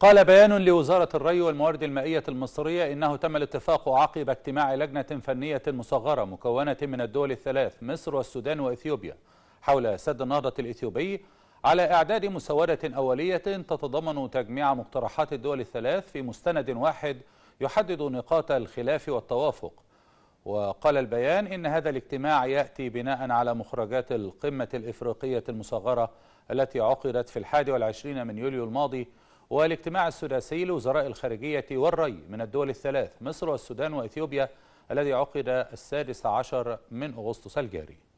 قال بيان لوزارة الري والموارد المائية المصرية إنه تم الاتفاق عقب اجتماع لجنة فنية مصغرة مكونة من الدول الثلاث مصر والسودان وإثيوبيا حول سد النهضة الإثيوبي على إعداد مسودة أولية تتضمن تجميع مقترحات الدول الثلاث في مستند واحد يحدد نقاط الخلاف والتوافق وقال البيان إن هذا الاجتماع يأتي بناء على مخرجات القمة الإفريقية المصغرة التي عقدت في الحادي والعشرين من يوليو الماضي والاجتماع السداسي لوزراء الخارجية والري من الدول الثلاث مصر والسودان وإثيوبيا الذي عقد السادس عشر من أغسطس الجاري